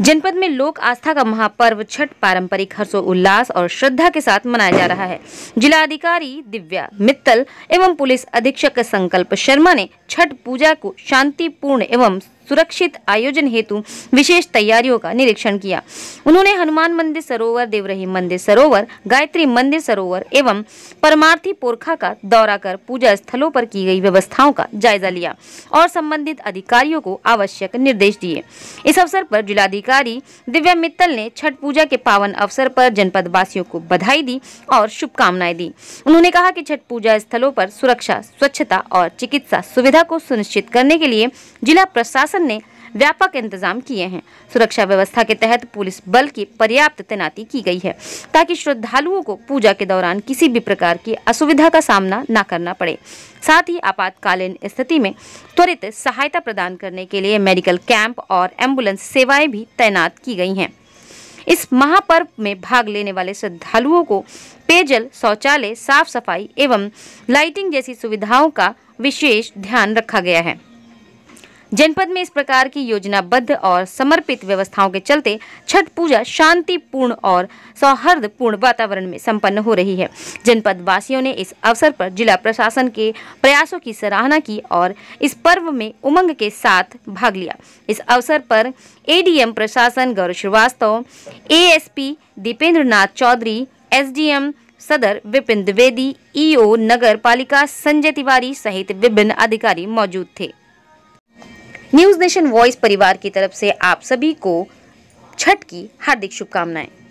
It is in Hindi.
जनपद में लोक आस्था का महापर्व छठ पारंपरिक हर्षोल्लास और श्रद्धा के साथ मनाया जा रहा है जिलाधिकारी दिव्या मित्तल एवं पुलिस अधीक्षक संकल्प शर्मा ने छठ पूजा को शांतिपूर्ण एवं सुरक्षित आयोजन हेतु विशेष तैयारियों का निरीक्षण किया उन्होंने हनुमान मंदिर सरोवर देवरही मंदिर सरोवर गायत्री मंदिर सरोवर एवं परमार्थी पोरखा का दौरा कर पूजा स्थलों पर की गई व्यवस्थाओं का जायजा लिया और संबंधित अधिकारियों को आवश्यक निर्देश दिए इस अवसर पर जिलाधिकारी दिव्या मित्तल ने छठ पूजा के पावन अवसर पर जनपद वासियों को बधाई दी और शुभकामनाएं दी उन्होंने कहा कि छठ पूजा स्थलों पर सुरक्षा स्वच्छता और चिकित्सा सुविधा को सुनिश्चित करने के लिए जिला प्रशासन प्रशासन ने व्यापक इंतजाम किए हैं सुरक्षा व्यवस्था के तहत पुलिस बल की पर्याप्त तैनाती की गई है ताकि श्रद्धालुओं को पूजा के दौरान किसी भी प्रकार की असुविधा का सामना न करना पड़े साथ ही आपातकालीन स्थिति में त्वरित सहायता प्रदान करने के लिए मेडिकल कैंप और एम्बुलेंस सेवाएं भी तैनात की गई हैं इस महापर्व में भाग लेने वाले श्रद्धालुओं को पेयजल शौचालय साफ सफाई एवं लाइटिंग जैसी सुविधाओं का विशेष ध्यान रखा गया है जनपद में इस प्रकार की योजनाबद्ध और समर्पित व्यवस्थाओं के चलते छठ पूजा शांतिपूर्ण और सौहार्दपूर्ण वातावरण में संपन्न हो रही है जनपद वासियों ने इस अवसर पर जिला प्रशासन के प्रयासों की सराहना की और इस पर्व में उमंग के साथ भाग लिया इस अवसर पर एडीएम प्रशासन गौरव श्रीवास्तव एएसपी दीपेंद्र नाथ चौधरी एसडीएम सदर विपिन द्विवेदी ईओ नगर पालिका संजय तिवारी सहित विभिन्न अधिकारी मौजूद थे न्यूज़ नेशन वॉइस परिवार की तरफ से आप सभी को छठ की हार्दिक शुभकामनाएं